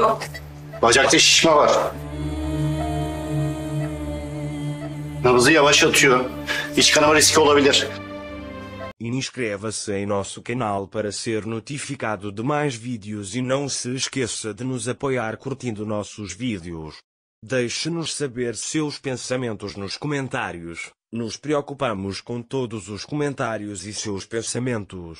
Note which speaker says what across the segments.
Speaker 1: Yok. Bacakta şişme var. yavaş atıyor. İç kanama riski olabilir. Inscreva-se em nosso canal para ser notificado de mais vídeos e não se esqueça de nos apoiar curtindo nossos vídeos. Deixe-nos saber seus pensamentos nos comentários. Nos preocupamos com todos os comentários e seus pensamentos.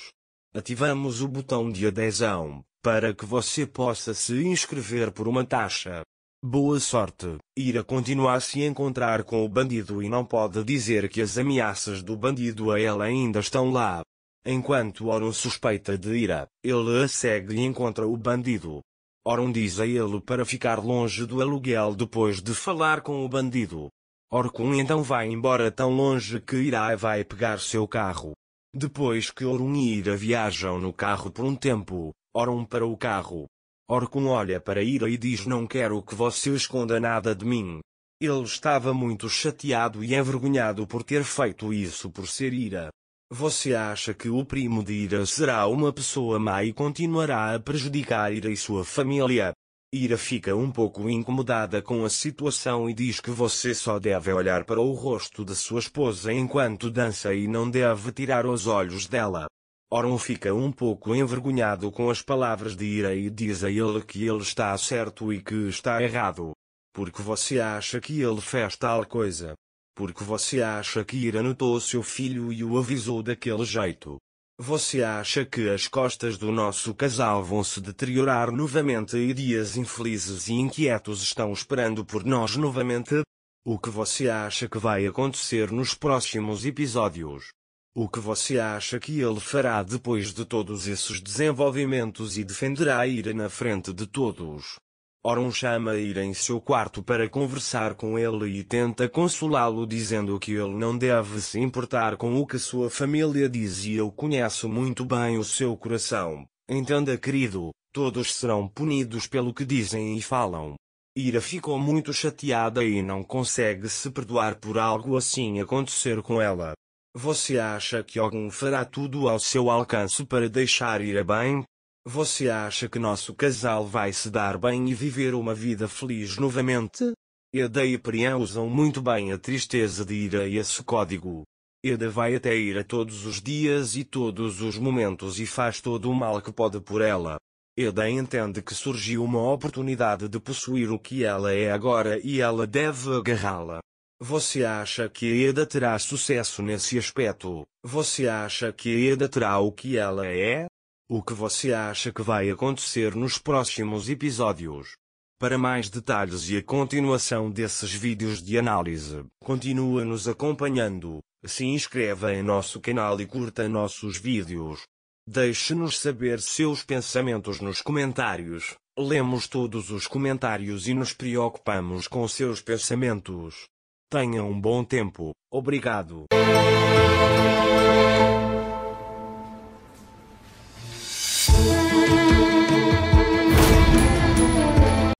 Speaker 1: Ativamos o botão de adesão para que você possa se inscrever por uma taxa. Boa sorte, Ira continua a se encontrar com o bandido e não pode dizer que as ameaças do bandido a ela ainda estão lá. Enquanto Orun suspeita de Ira, ele a segue e encontra o bandido. Orun diz a ele para ficar longe do aluguel depois de falar com o bandido. Orkun então vai embora tão longe que Ira vai pegar seu carro. Depois que Orun e Ira viajam no carro por um tempo, Ora um para o carro. Orcum olha para Ira e diz não quero que você esconda nada de mim. Ele estava muito chateado e envergonhado por ter feito isso por ser Ira. Você acha que o primo de Ira será uma pessoa má e continuará a prejudicar Ira e sua família? Ira fica um pouco incomodada com a situação e diz que você só deve olhar para o rosto de sua esposa enquanto dança e não deve tirar os olhos dela. Orão fica um pouco envergonhado com as palavras de Ira e diz a ele que ele está certo e que está errado. Porque você acha que ele fez tal coisa? Porque você acha que Ira notou seu filho e o avisou daquele jeito? Você acha que as costas do nosso casal vão se deteriorar novamente e dias infelizes e inquietos estão esperando por nós novamente? O que você acha que vai acontecer nos próximos episódios? O que você acha que ele fará depois de todos esses desenvolvimentos e defenderá a ira na frente de todos? Oron chama ira em seu quarto para conversar com ele e tenta consolá-lo dizendo que ele não deve se importar com o que sua família diz e eu conheço muito bem o seu coração. Entenda querido, todos serão punidos pelo que dizem e falam. Ira ficou muito chateada e não consegue se perdoar por algo assim acontecer com ela. Você acha que alguém fará tudo ao seu alcance para deixar ir a bem? Você acha que nosso casal vai se dar bem e viver uma vida feliz novamente? Eda e Priam usam muito bem a tristeza de ira e esse código. Eda vai até ira todos os dias e todos os momentos e faz todo o mal que pode por ela. Eda entende que surgiu uma oportunidade de possuir o que ela é agora e ela deve agarrá-la. Você acha que Eda terá sucesso nesse aspecto? Você acha que Eda terá o que ela é? O que você acha que vai acontecer nos próximos episódios? Para mais detalhes e a continuação desses vídeos de análise, continua nos acompanhando, se inscreva em nosso canal e curta nossos vídeos. Deixe-nos saber seus pensamentos nos comentários, lemos todos os comentários e nos preocupamos com seus pensamentos. Tenha um bom tempo. Obrigado.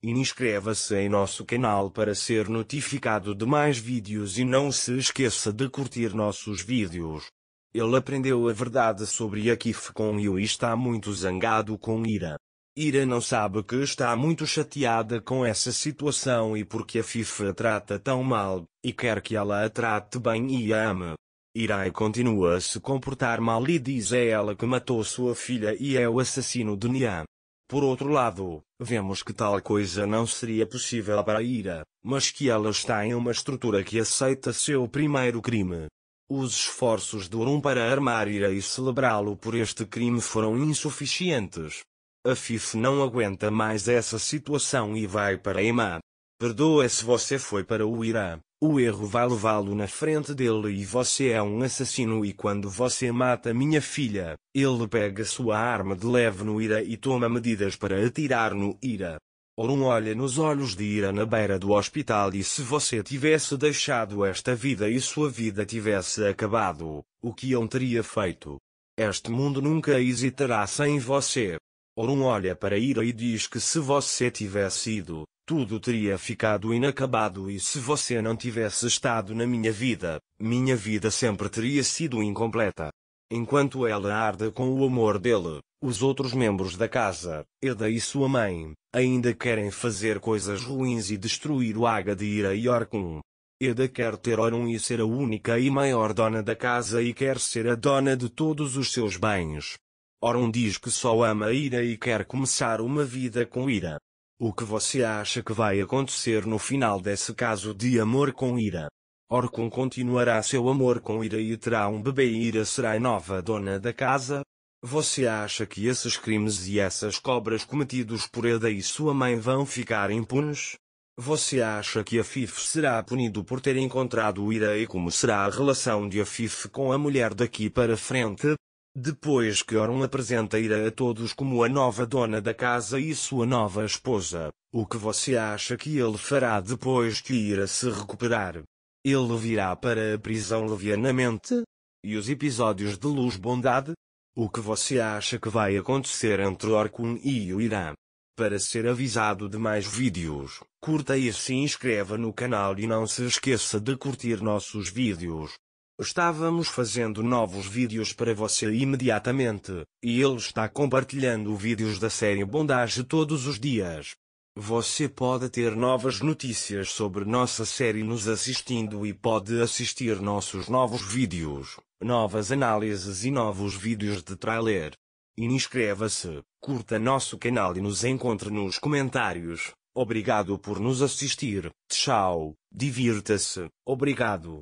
Speaker 1: Inscreva-se em nosso canal para ser notificado de mais vídeos e não se esqueça de curtir nossos vídeos. Ele aprendeu a verdade sobre Akif com Yu e está muito zangado com ira. Ira não sabe que está muito chateada com essa situação e porque a FIFA a trata tão mal, e quer que ela a trate bem e a ame. Irai continua a se comportar mal e diz a ela que matou sua filha e é o assassino de Nian. Por outro lado, vemos que tal coisa não seria possível para Ira, mas que ela está em uma estrutura que aceita seu primeiro crime. Os esforços de Orun para armar Ira e celebrá-lo por este crime foram insuficientes. A FIF não aguenta mais essa situação e vai para Emma. Perdoa se você foi para o Irã. O erro vai levá-lo na frente dele e você é um assassino e quando você mata minha filha, ele pega sua arma de leve no Ira e toma medidas para atirar no Ira. Orun olha nos olhos de Ira na beira do hospital e se você tivesse deixado esta vida e sua vida tivesse acabado, o que eu teria feito? Este mundo nunca hesitará sem você. Orum olha para Ira e diz que se você tivesse ido, tudo teria ficado inacabado e se você não tivesse estado na minha vida, minha vida sempre teria sido incompleta. Enquanto ela arde com o amor dele, os outros membros da casa, Eda e sua mãe, ainda querem fazer coisas ruins e destruir o Aga de Ira e Orkun. Eda quer ter Orun e ser a única e maior dona da casa e quer ser a dona de todos os seus bens, Ora diz que só ama a ira e quer começar uma vida com ira. O que você acha que vai acontecer no final desse caso de amor com ira? Orcon continuará seu amor com ira e terá um bebê e ira será a nova dona da casa? Você acha que esses crimes e essas cobras cometidos por Eda e sua mãe vão ficar impunes? Você acha que Afif será punido por ter encontrado ira e como será a relação de Afif com a mulher daqui para frente? Depois que Orun apresenta Ira a todos como a nova dona da casa e sua nova esposa, o que você acha que ele fará depois que Ira se recuperar? Ele virá para a prisão levianamente? E os episódios de luz bondade? O que você acha que vai acontecer entre Orkun e o Irã? Para ser avisado de mais vídeos, curta e se inscreva no canal e não se esqueça de curtir nossos vídeos. Estávamos fazendo novos vídeos para você imediatamente, e ele está compartilhando vídeos da série Bondage todos os dias. Você pode ter novas notícias sobre nossa série nos assistindo e pode assistir nossos novos vídeos, novas análises e novos vídeos de trailer. Inscreva-se, curta nosso canal e nos encontre nos comentários. Obrigado por nos assistir. Tchau. Divirta-se. Obrigado.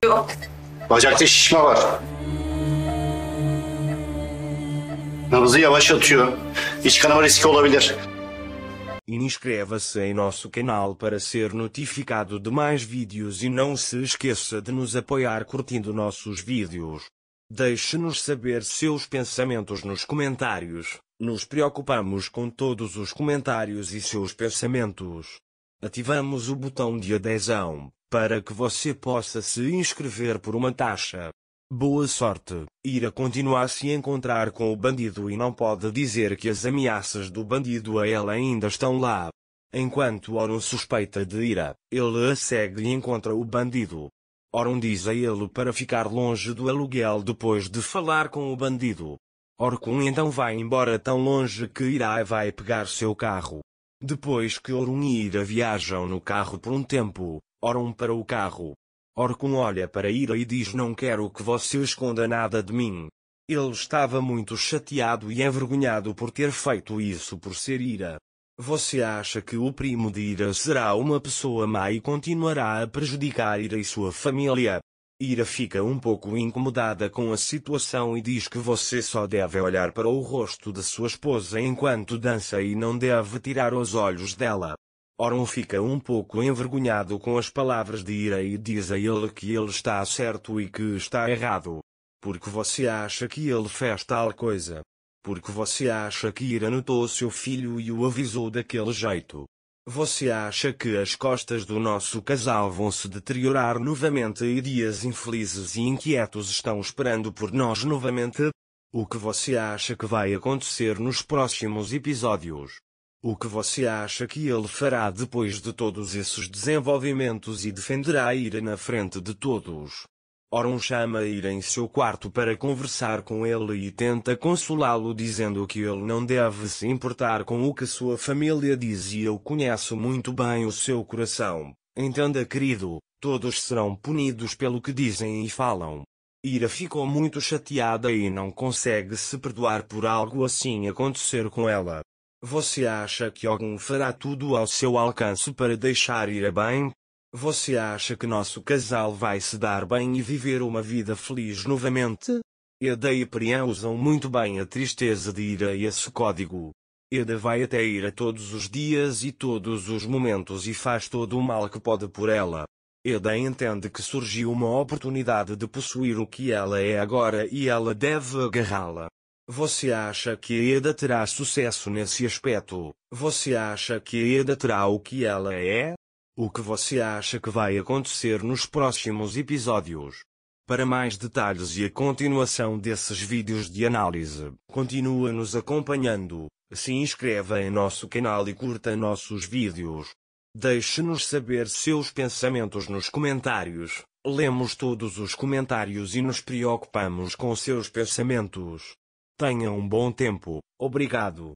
Speaker 1: Bacakta şişme var. Nabzı yavaş atıyor. İç kanama riski olabilir. Inscreva-se em nosso canal para ser notificado de mais vídeos e não se esqueça de nos apoiar curtindo nossos vídeos. Deixe-nos saber seus pensamentos nos comentários. Nos preocupamos com todos os comentários e seus pensamentos. Ativamos o botão de adesão para que você possa se inscrever por uma taxa. Boa sorte. Ira continua a se encontrar com o bandido e não pode dizer que as ameaças do bandido a ela ainda estão lá. Enquanto Oron suspeita de Ira, ele a segue e encontra o bandido. Oron diz a ele para ficar longe do aluguel depois de falar com o bandido. Orkun então vai embora tão longe que Ira vai pegar seu carro. Depois que Orun e Ira viajam no carro por um tempo, Ora para o carro. Orcum olha para Ira e diz não quero que você esconda nada de mim. Ele estava muito chateado e envergonhado por ter feito isso por ser Ira. Você acha que o primo de Ira será uma pessoa má e continuará a prejudicar Ira e sua família? Ira fica um pouco incomodada com a situação e diz que você só deve olhar para o rosto de sua esposa enquanto dança e não deve tirar os olhos dela. Oron fica um pouco envergonhado com as palavras de Ira e diz a ele que ele está certo e que está errado. Porque você acha que ele fez tal coisa? Porque você acha que Ira notou seu filho e o avisou daquele jeito? Você acha que as costas do nosso casal vão se deteriorar novamente e dias infelizes e inquietos estão esperando por nós novamente? O que você acha que vai acontecer nos próximos episódios? O que você acha que ele fará depois de todos esses desenvolvimentos e defenderá a ira na frente de todos? Oron chama a ira em seu quarto para conversar com ele e tenta consolá-lo dizendo que ele não deve se importar com o que sua família diz e eu conheço muito bem o seu coração. Entenda querido, todos serão punidos pelo que dizem e falam. Ira ficou muito chateada e não consegue se perdoar por algo assim acontecer com ela. Você acha que alguém fará tudo ao seu alcance para deixar ir a bem? Você acha que nosso casal vai se dar bem e viver uma vida feliz novamente? Eda e Priam usam muito bem a tristeza de ira e esse código. Eda vai até ira todos os dias e todos os momentos e faz todo o mal que pode por ela. Eda entende que surgiu uma oportunidade de possuir o que ela é agora e ela deve agarrá-la. Você acha que Eda terá sucesso nesse aspecto? Você acha que Eda terá o que ela é? O que você acha que vai acontecer nos próximos episódios? Para mais detalhes e a continuação desses vídeos de análise, continua nos acompanhando, se inscreva em nosso canal e curta nossos vídeos. Deixe-nos saber seus pensamentos nos comentários, lemos todos os comentários e nos preocupamos com seus pensamentos. Tenha um bom tempo, obrigado.